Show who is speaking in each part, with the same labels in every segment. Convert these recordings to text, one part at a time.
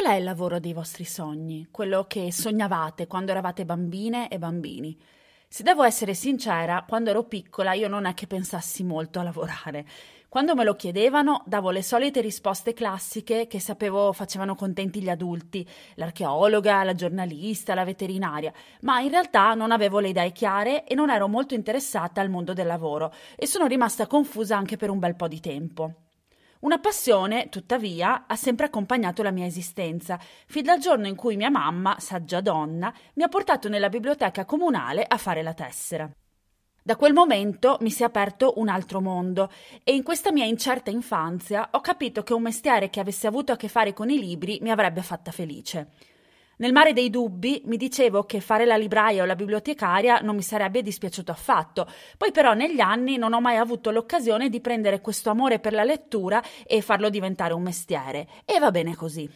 Speaker 1: qual è il lavoro dei vostri sogni? Quello che sognavate quando eravate bambine e bambini? Se devo essere sincera, quando ero piccola io non è che pensassi molto a lavorare. Quando me lo chiedevano, davo le solite risposte classiche che sapevo facevano contenti gli adulti, l'archeologa, la giornalista, la veterinaria, ma in realtà non avevo le idee chiare e non ero molto interessata al mondo del lavoro e sono rimasta confusa anche per un bel po' di tempo. Una passione, tuttavia, ha sempre accompagnato la mia esistenza, fin dal giorno in cui mia mamma, saggia donna, mi ha portato nella biblioteca comunale a fare la tessera. Da quel momento mi si è aperto un altro mondo e in questa mia incerta infanzia ho capito che un mestiere che avesse avuto a che fare con i libri mi avrebbe fatta felice. Nel mare dei dubbi mi dicevo che fare la libraia o la bibliotecaria non mi sarebbe dispiaciuto affatto, poi però negli anni non ho mai avuto l'occasione di prendere questo amore per la lettura e farlo diventare un mestiere, e va bene così.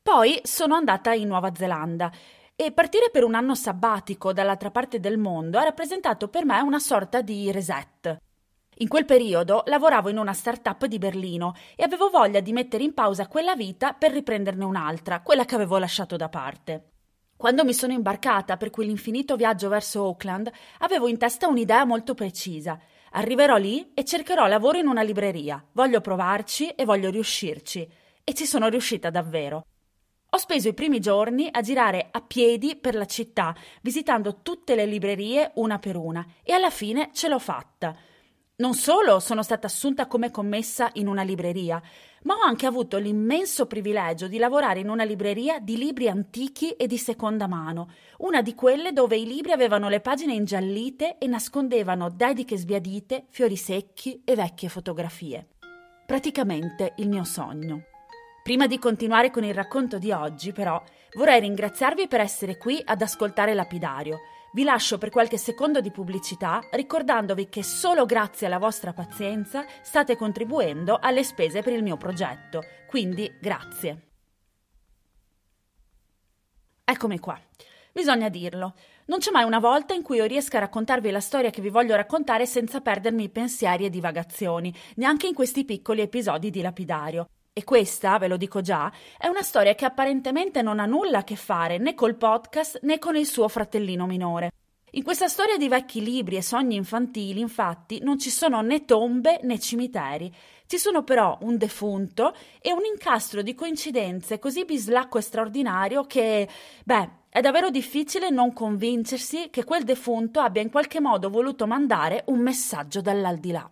Speaker 1: Poi sono andata in Nuova Zelanda e partire per un anno sabbatico dall'altra parte del mondo ha rappresentato per me una sorta di reset. In quel periodo lavoravo in una start-up di Berlino e avevo voglia di mettere in pausa quella vita per riprenderne un'altra, quella che avevo lasciato da parte. Quando mi sono imbarcata per quell'infinito viaggio verso Auckland, avevo in testa un'idea molto precisa. Arriverò lì e cercherò lavoro in una libreria. Voglio provarci e voglio riuscirci. E ci sono riuscita davvero. Ho speso i primi giorni a girare a piedi per la città, visitando tutte le librerie una per una, e alla fine ce l'ho fatta. Non solo sono stata assunta come commessa in una libreria, ma ho anche avuto l'immenso privilegio di lavorare in una libreria di libri antichi e di seconda mano, una di quelle dove i libri avevano le pagine ingiallite e nascondevano dediche sbiadite, fiori secchi e vecchie fotografie. Praticamente il mio sogno. Prima di continuare con il racconto di oggi, però, vorrei ringraziarvi per essere qui ad ascoltare Lapidario vi lascio per qualche secondo di pubblicità ricordandovi che solo grazie alla vostra pazienza state contribuendo alle spese per il mio progetto, quindi grazie. Eccomi qua. Bisogna dirlo. Non c'è mai una volta in cui io riesca a raccontarvi la storia che vi voglio raccontare senza perdermi pensieri e divagazioni, neanche in questi piccoli episodi di lapidario. E questa, ve lo dico già, è una storia che apparentemente non ha nulla a che fare né col podcast né con il suo fratellino minore. In questa storia di vecchi libri e sogni infantili, infatti, non ci sono né tombe né cimiteri. Ci sono però un defunto e un incastro di coincidenze così bislacco e straordinario che, beh, è davvero difficile non convincersi che quel defunto abbia in qualche modo voluto mandare un messaggio dall'aldilà.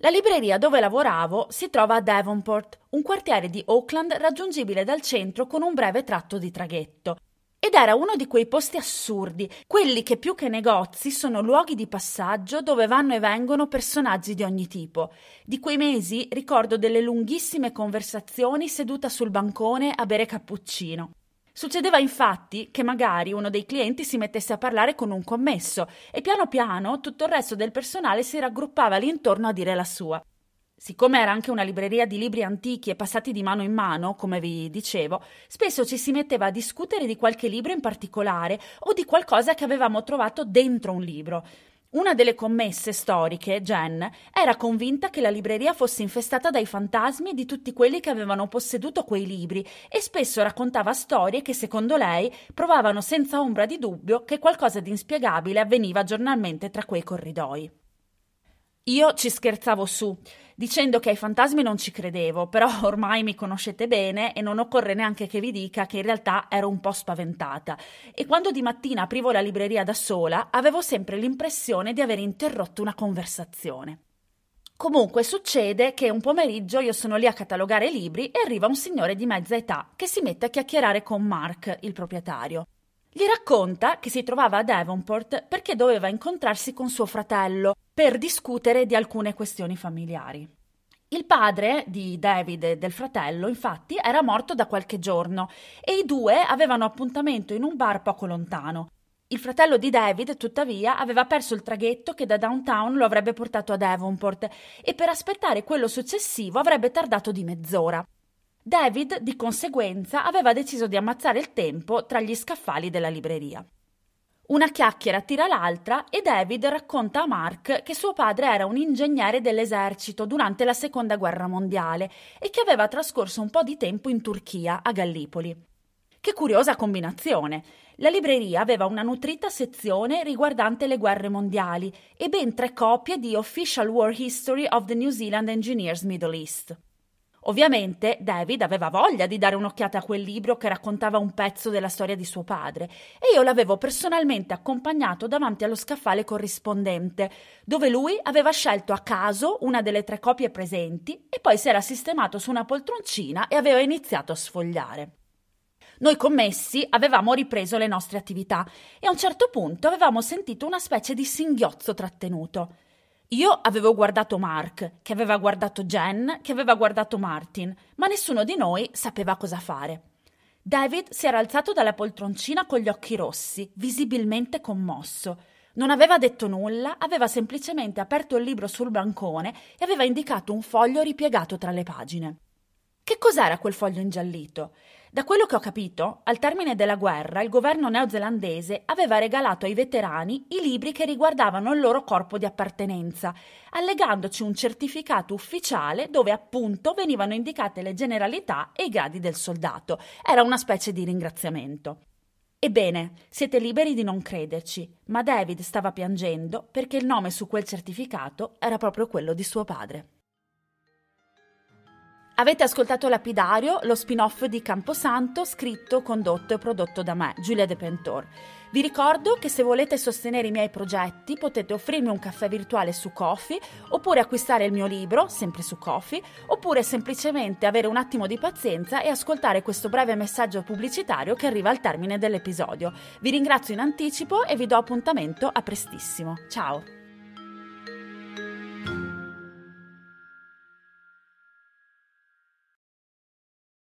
Speaker 1: La libreria dove lavoravo si trova a Devonport, un quartiere di Auckland raggiungibile dal centro con un breve tratto di traghetto. Ed era uno di quei posti assurdi, quelli che più che negozi sono luoghi di passaggio dove vanno e vengono personaggi di ogni tipo. Di quei mesi ricordo delle lunghissime conversazioni seduta sul bancone a bere cappuccino. Succedeva infatti che magari uno dei clienti si mettesse a parlare con un commesso e piano piano tutto il resto del personale si raggruppava lì intorno a dire la sua. Siccome era anche una libreria di libri antichi e passati di mano in mano, come vi dicevo, spesso ci si metteva a discutere di qualche libro in particolare o di qualcosa che avevamo trovato dentro un libro. Una delle commesse storiche, Jen, era convinta che la libreria fosse infestata dai fantasmi di tutti quelli che avevano posseduto quei libri e spesso raccontava storie che, secondo lei, provavano senza ombra di dubbio che qualcosa di inspiegabile avveniva giornalmente tra quei corridoi. Io ci scherzavo su dicendo che ai fantasmi non ci credevo, però ormai mi conoscete bene e non occorre neanche che vi dica che in realtà ero un po' spaventata e quando di mattina aprivo la libreria da sola avevo sempre l'impressione di aver interrotto una conversazione. Comunque succede che un pomeriggio io sono lì a catalogare libri e arriva un signore di mezza età che si mette a chiacchierare con Mark, il proprietario. Gli racconta che si trovava a Devonport perché doveva incontrarsi con suo fratello, per discutere di alcune questioni familiari. Il padre di David e del fratello, infatti, era morto da qualche giorno e i due avevano appuntamento in un bar poco lontano. Il fratello di David, tuttavia, aveva perso il traghetto che da downtown lo avrebbe portato a Devonport e per aspettare quello successivo avrebbe tardato di mezz'ora. David, di conseguenza, aveva deciso di ammazzare il tempo tra gli scaffali della libreria. Una chiacchiera tira l'altra e David racconta a Mark che suo padre era un ingegnere dell'esercito durante la seconda guerra mondiale e che aveva trascorso un po' di tempo in Turchia, a Gallipoli. Che curiosa combinazione! La libreria aveva una nutrita sezione riguardante le guerre mondiali e ben tre copie di Official War History of the New Zealand Engineers Middle East. Ovviamente David aveva voglia di dare un'occhiata a quel libro che raccontava un pezzo della storia di suo padre e io l'avevo personalmente accompagnato davanti allo scaffale corrispondente, dove lui aveva scelto a caso una delle tre copie presenti e poi si era sistemato su una poltroncina e aveva iniziato a sfogliare. Noi commessi avevamo ripreso le nostre attività e a un certo punto avevamo sentito una specie di singhiozzo trattenuto. Io avevo guardato Mark, che aveva guardato Jen, che aveva guardato Martin, ma nessuno di noi sapeva cosa fare. David si era alzato dalla poltroncina con gli occhi rossi, visibilmente commosso. Non aveva detto nulla, aveva semplicemente aperto il libro sul bancone e aveva indicato un foglio ripiegato tra le pagine. Che cos'era quel foglio ingiallito? Da quello che ho capito, al termine della guerra il governo neozelandese aveva regalato ai veterani i libri che riguardavano il loro corpo di appartenenza, allegandoci un certificato ufficiale dove appunto venivano indicate le generalità e i gradi del soldato. Era una specie di ringraziamento. Ebbene, siete liberi di non crederci, ma David stava piangendo perché il nome su quel certificato era proprio quello di suo padre. Avete ascoltato Lapidario, lo spin-off di Camposanto, scritto, condotto e prodotto da me, Giulia De Pentor. Vi ricordo che se volete sostenere i miei progetti potete offrirmi un caffè virtuale su Kofi, oppure acquistare il mio libro, sempre su Kofi, oppure semplicemente avere un attimo di pazienza e ascoltare questo breve messaggio pubblicitario che arriva al termine dell'episodio. Vi ringrazio in anticipo e vi do appuntamento a prestissimo. Ciao!